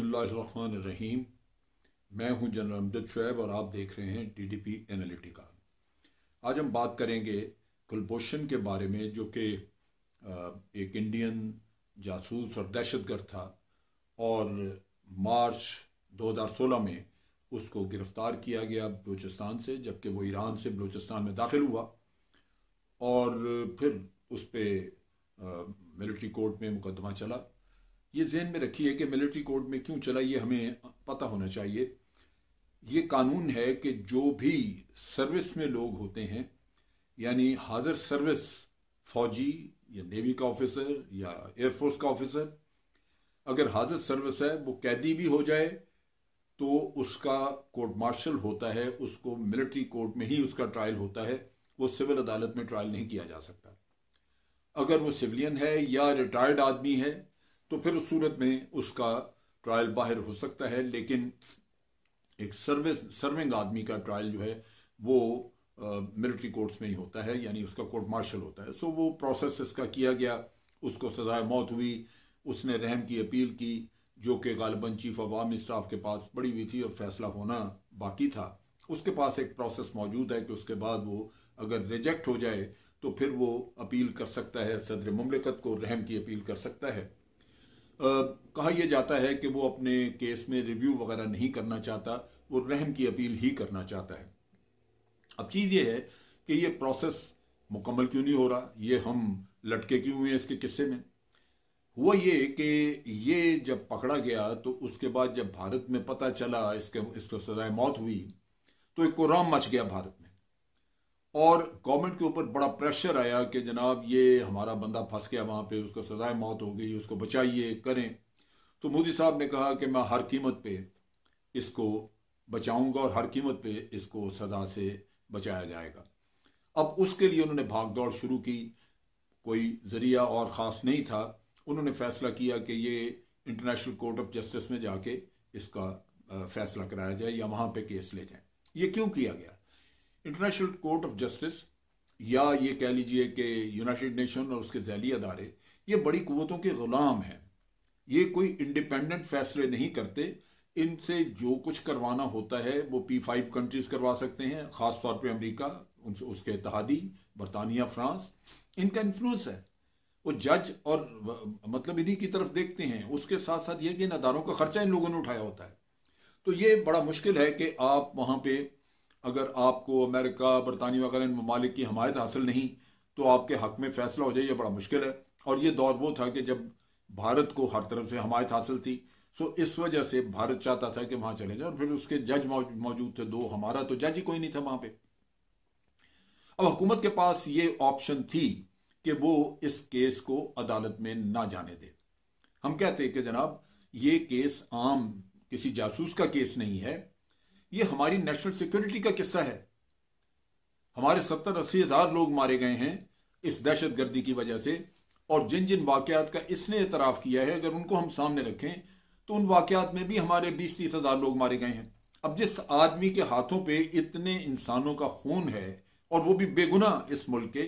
बसमीम मैं हूं जनरल अमजद शुएब और आप देख रहे हैं डीडीपी एनालिटिका आज हम बात करेंगे कुलभूषण के बारे में जो कि एक इंडियन जासूस और दहशतगर्द था और मार्च 2016 में उसको गिरफ्तार किया गया बलूचिस्तान से जबकि वो ईरान से बलूचिस्तान में दाखिल हुआ और फिर उस पर मिलिट्री कोर्ट में मुकदमा चला ये जहन में रखिए कि मिलिट्री कोर्ट में क्यों चला ये हमें पता होना चाहिए ये कानून है कि जो भी सर्विस में लोग होते हैं यानी हाजिर सर्विस फौजी या नेवी का ऑफिसर या एयरफोर्स का ऑफिसर अगर हाजिर सर्विस है वो कैदी भी हो जाए तो उसका कोर्ट मार्शल होता है उसको मिलिट्री कोर्ट में ही उसका ट्रायल होता है वो सिविल अदालत में ट्रायल नहीं किया जा सकता अगर वो सिविलियन है या रिटायर्ड आदमी है तो फिर उस सूरत में उसका ट्रायल बाहर हो सकता है लेकिन एक सर्वे सर्विंग आदमी का ट्रायल जो है वो मिलिट्री कोर्ट्स में ही होता है यानी उसका कोर्ट मार्शल होता है सो so, वो प्रोसेस इसका किया गया उसको सजाए मौत हुई उसने रहम की अपील की जो कि गालबन चीफ ऑफ आर्मी स्टाफ के पास पड़ी हुई थी और फैसला होना बाकी था उसके पास एक प्रोसेस मौजूद है कि उसके बाद वो अगर रिजेक्ट हो जाए तो फिर वो अपील कर सकता है सदर ममलिकत को रहम की अपील कर सकता है कहा यह जाता है कि वो अपने केस में रिव्यू वगैरह नहीं करना चाहता वो रहम की अपील ही करना चाहता है अब चीज़ ये है कि ये प्रोसेस मुकम्मल क्यों नहीं हो रहा ये हम लटके क्यों हुए हैं इसके किस्से में हुआ ये कि ये जब पकड़ा गया तो उसके बाद जब भारत में पता चला इसके इसको सजाए मौत हुई तो एक कोराम मच गया भारत में और गवर्नमेंट के ऊपर बड़ा प्रेशर आया कि जनाब ये हमारा बंदा फंस गया वहाँ पे उसको सजाए मौत हो गई उसको बचाइए करें तो मोदी साहब ने कहा कि मैं हर कीमत पे इसको बचाऊंगा और हर कीमत पे इसको सजा से बचाया जाएगा अब उसके लिए उन्होंने भाग दौड़ शुरू की कोई जरिया और ख़ास नहीं था उन्होंने फैसला किया कि ये इंटरनेशनल कोर्ट ऑफ जस्टिस में जाके इसका फैसला कराया जाए या वहाँ पे केस ले जाए ये क्यों किया गया इंटरनेशनल कोर्ट ऑफ जस्टिस या ये कह लीजिए कि यूनाइटेड नेशन और उसके जैली अदारे ये बड़ी कुतों के ग़ुलाम हैं ये कोई इंडिपेंडेंट फैसले नहीं करते इनसे जो कुछ करवाना होता है वो पी फाइव कंट्रीज़ करवा सकते हैं ख़ास तौर पे अमेरिका उनसे उसके इतिहादी बरतानिया फ्रांस इनका इन्फ्लुएंस है वो जज और मतलब इन्हीं की तरफ देखते हैं उसके साथ साथ ये कि इन अदारों का खर्चा इन लोगों ने उठाया होता है तो ये बड़ा मुश्किल है कि आप वहाँ पर अगर आपको अमेरिका बरतानिया वगैरह इन ममालिक की हमायत हासिल नहीं तो आपके हक में फैसला हो जाए यह बड़ा मुश्किल है और ये दौर वो था कि जब भारत को हर तरफ से हमायत हासिल थी सो तो इस वजह से भारत चाहता था कि वहां चले जाए और फिर उसके जज मौजूद थे दो हमारा तो जज ही कोई नहीं था वहां पर अब हुकूमत के पास ये ऑप्शन थी कि वो इस केस को अदालत में ना जाने दे हम कहते हैं कि जनाब ये केस आम किसी जासूस का केस नहीं है ये हमारी नेशनल सिक्योरिटी का किस्सा है हमारे सत्तर अस्सी हजार लोग मारे गए हैं इस दहशत गर्दी की वजह से और जिन जिन वाकयात का इसने एतराफ़ किया है अगर उनको हम सामने रखें तो उन वाकयात में भी हमारे बीस तीस हजार लोग मारे गए हैं अब जिस आदमी के हाथों पे इतने इंसानों का खून है और वो भी बेगुना इस मुल्क के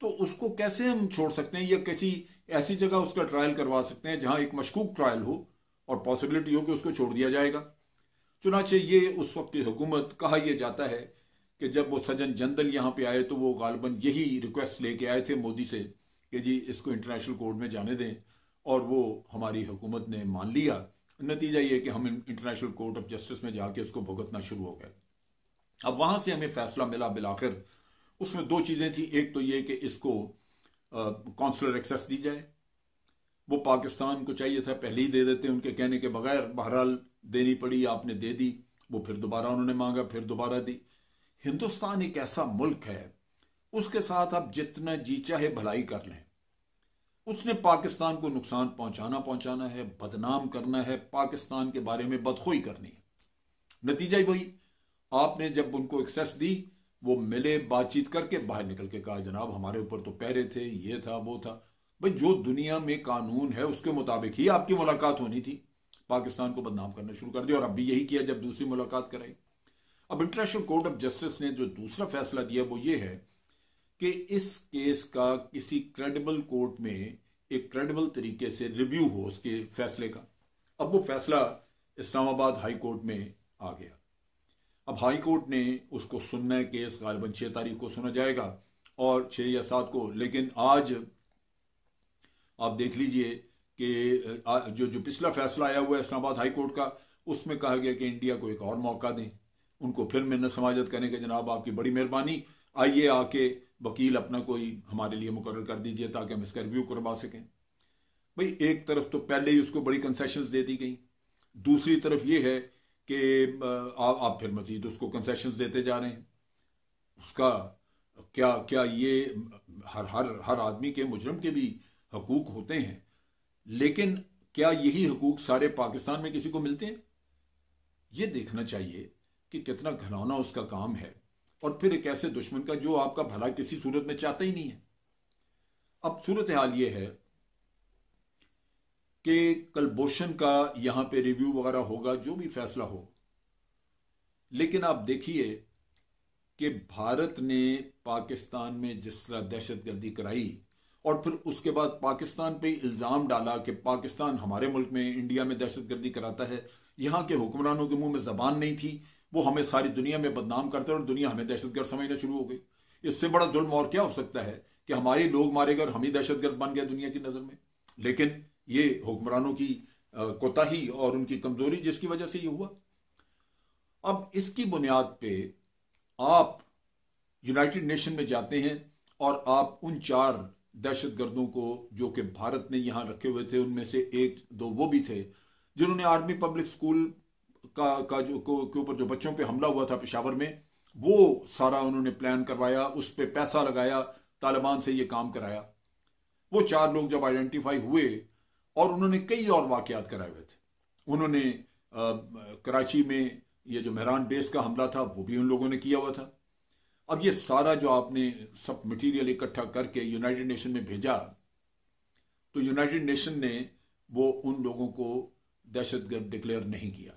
तो उसको कैसे हम छोड़ सकते हैं या किसी ऐसी जगह उसका ट्रायल करवा सकते हैं जहां एक मशकूक ट्रायल हो और पॉसिबिलिटी हो कि उसको छोड़ दिया जाएगा चुनाचे ये उस वक्त की हुकूमत कहा यह जाता है कि जब वो सजन जंदल यहाँ पे आए तो वो गालबन यही रिक्वेस्ट लेके आए थे मोदी से कि जी इसको इंटरनेशनल कोर्ट में जाने दें और वो हमारी हुकूमत ने मान लिया नतीजा ये कि हम इंटरनेशनल कोर्ट ऑफ जस्टिस में जाके उसको भुगतना शुरू हो गए अब वहाँ से हमें फैसला मिला आखिर उसमें दो चीज़ें थी एक तो ये कि इसको कौंसलर एक्सेस दी जाए वो पाकिस्तान को चाहिए था पहले ही दे देते उनके कहने के बगैर बहरहाल देनी पड़ी आपने दे दी वो फिर दोबारा उन्होंने मांगा फिर दोबारा दी हिंदुस्तान एक ऐसा मुल्क है उसके साथ आप जितना जी चाहे भलाई कर लें उसने पाकिस्तान को नुकसान पहुंचाना पहुंचाना है बदनाम करना है पाकिस्तान के बारे में बदखोई करनी है नतीजा ही वही आपने जब उनको एक्सेस दी वो मिले बातचीत करके बाहर निकल के कहा जनाब हमारे ऊपर तो पैरे थे ये था वो था भाई जो दुनिया में कानून है उसके मुताबिक ही आपकी मुलाकात होनी थी पाकिस्तान को बदनाम करना शुरू कर दिया और अब भी यही किया जब दूसरी मुलाकात कराई अब इंटरनेशनल कोर्ट ऑफ जस्टिस ने जो दूसरा फैसला दिया वो ये है कि इस केस का किसी क्रेडिबल कोर्ट में एक क्रेडिबल तरीके से रिव्यू हो उसके फैसले का अब वो फैसला इस्लामाबाद हाई कोर्ट में आ गया अब हाई कोर्ट ने उसको सुनना है केस गालबन छः तारीख को सुना जाएगा और छः या सात को लेकिन आज आप देख लीजिए कि जो जो पिछला फैसला आया हुआ है इस्लामाबाद हाई कोर्ट का उसमें कहा गया कि इंडिया को एक और मौका दें उनको फिर मैंने समाजत करने के जनाब आपकी बड़ी मेहरबानी आइए आके वकील अपना कोई हमारे लिए मुकर कर दीजिए ताकि हम इसका रिव्यू करवा सकें भाई एक तरफ तो पहले ही उसको बड़ी कंसेशन दे दी गई दूसरी तरफ ये है कि आप आप फिर मजीद उसको कंसेशन देते जा रहे हैं उसका क्या क्या ये हर हर हर आदमी के मुजरम के भी हकूक होते हैं लेकिन क्या यही हकूक सारे पाकिस्तान में किसी को मिलते हैं यह देखना चाहिए कि कितना घनौना उसका काम है और फिर एक ऐसे दुश्मन का जो आपका भला किसी सूरत में चाहता ही नहीं है अब सूरत हाल यह है कि बोशन का यहां पे रिव्यू वगैरह होगा जो भी फैसला हो लेकिन आप देखिए कि भारत ने पाकिस्तान में जिस तरह दहशत गर्दी कराई और फिर उसके बाद पाकिस्तान पे इल्ज़ाम डाला कि पाकिस्तान हमारे मुल्क में इंडिया में दहशत गर्दी कराता है यहाँ के हुक्मरानों के मुंह में जबान नहीं थी वो हमें सारी दुनिया में बदनाम करते और दुनिया हमें दहशतगर्द समझना शुरू हो गई इससे बड़ा जुल्म और क्या हो सकता है कि हमारे लोग मारे गए हम ही दहशतगर्द बन गए दुनिया की नज़र में लेकिन ये हुक्मरानों की कोताही और उनकी कमजोरी जिसकी वजह से ये हुआ अब इसकी बुनियाद पे आप यूनाइटेड नेशन में जाते हैं और आप उन चार दहशत गर्दों को जो कि भारत ने यहाँ रखे हुए थे उनमें से एक दो वो भी थे जिन्होंने आर्मी पब्लिक स्कूल का का जो के ऊपर जो बच्चों पे हमला हुआ था पेशावर में वो सारा उन्होंने प्लान करवाया उस पर पैसा लगाया तालिबान से ये काम कराया वो चार लोग जब आइडेंटिफाई हुए और उन्होंने कई और वाकयात कराए हुए थे उन्होंने कराची में ये जो मेहरान बेस का हमला था वो भी उन लोगों ने किया हुआ था अब ये सारा जो आपने सब मटेरियल इकट्ठा करके यूनाइटेड नेशन में भेजा तो यूनाइटेड नेशन ने वो उन लोगों को दहशतगर्द डिक्लेयर नहीं किया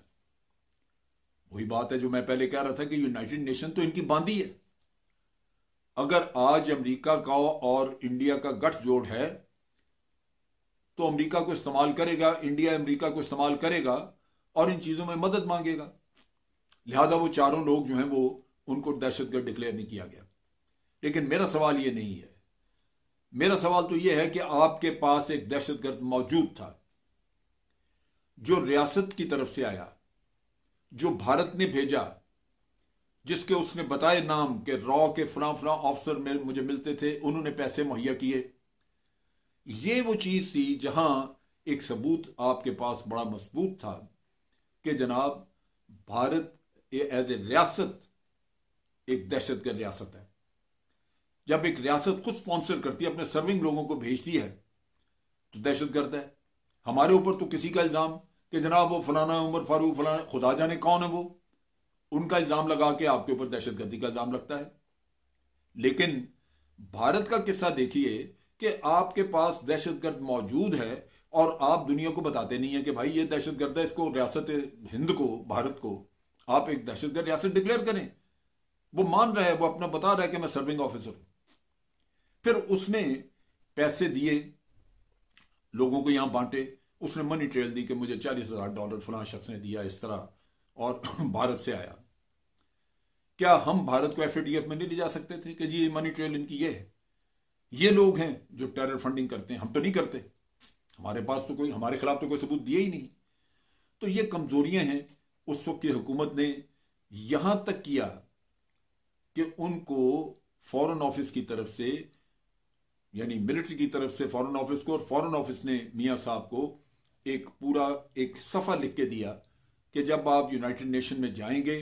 वही बात है जो मैं पहले कह रहा था कि यूनाइटेड नेशन तो इनकी बांधी है अगर आज अमेरिका का और इंडिया का गठजोड़ है तो अमेरिका को इस्तेमाल करेगा इंडिया अमेरिका को इस्तेमाल करेगा और इन चीज़ों में मदद मांगेगा लिहाजा वो चारों लोग जो हैं वो उनको दहशतगर्द डिक्लेयर नहीं किया गया लेकिन मेरा सवाल ये नहीं है मेरा सवाल तो यह है कि आपके पास एक दहशतगर्द मौजूद था जो रियासत की तरफ से आया जो भारत ने भेजा जिसके उसने बताए नाम के रॉ के फ्रां फ्रां ऑफिसर में मुझे मिलते थे उन्होंने पैसे मुहैया किए ये वो चीज थी जहां एक सबूत आपके पास बड़ा मजबूत था कि जनाब भारत एज ए रियासत एक दहशतगर्द रियासत है जब एक रियासत खुद स्पॉन्सर करती है अपने सर्विंग लोगों को भेजती है तो दहशतगर्द है हमारे ऊपर तो किसी का इल्ज़ाम कि जनाब वो फलाना उमर फारूक फलाना खुदा जाने कौन है वो उनका इल्ज़ाम लगा के आपके ऊपर दहशतगर्दी का इल्ज़ाम लगता है लेकिन भारत का किस्सा देखिए कि आपके पास दहशतगर्द मौजूद है और आप दुनिया को बताते नहीं है कि भाई ये दहशतगर्द है इसको रियासत हिंद को भारत को आप एक दहशतगर्द रियासत डिक्लेयर करें वो मान रहा है वो अपना बता रहा है कि मैं सर्विंग ऑफिसर हूं फिर उसने पैसे दिए लोगों को यहां बांटे उसने मनी ट्रेल दी कि मुझे चालीस हजार डॉलर फला शख्स ने दिया इस तरह और भारत से आया क्या हम भारत को एफ में नहीं ले जा सकते थे कि जी मनी ट्रेल इनकी ये है ये लोग हैं जो टेरर फंडिंग करते हैं हम तो नहीं करते हमारे पास तो कोई हमारे खिलाफ तो कोई सबूत दिए ही नहीं तो ये कमजोरियां हैं उस वक्त की हुकूमत ने यहां तक किया कि उनको फॉरेन ऑफिस की तरफ से यानी मिलिट्री की तरफ से फॉरेन ऑफिस को और फॉरेन ऑफिस ने मियाँ साहब को एक पूरा एक सफ़ा लिख के दिया कि जब आप यूनाइटेड नेशन में जाएंगे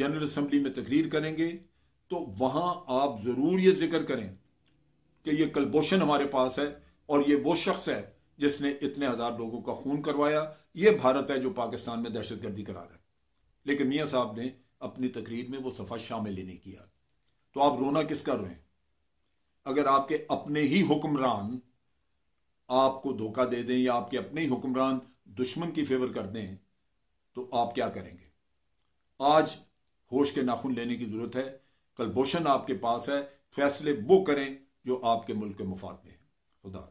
जनरल असम्बली में तकरीर करेंगे तो वहाँ आप ज़रूर ये जिक्र करें कि ये कलभूषण हमारे पास है और ये वो शख्स है जिसने इतने हज़ार लोगों का खून करवाया ये भारत है जो पाकिस्तान में दहशत गर्दी करा रहा है लेकिन मियाँ साहब ने अपनी तकरीर में वो सफ़ा शामिल ही नहीं किया तो आप रोना किसका रोएं अगर आपके अपने ही हुक्मरान आपको धोखा दे दें या आपके अपने ही हुक्मरान दुश्मन की फेवर कर दें तो आप क्या करेंगे आज होश के नाखून लेने की जरूरत है कल भोशन आपके पास है फैसले वो करें जो आपके मुल्क के मुफाद में है खुदा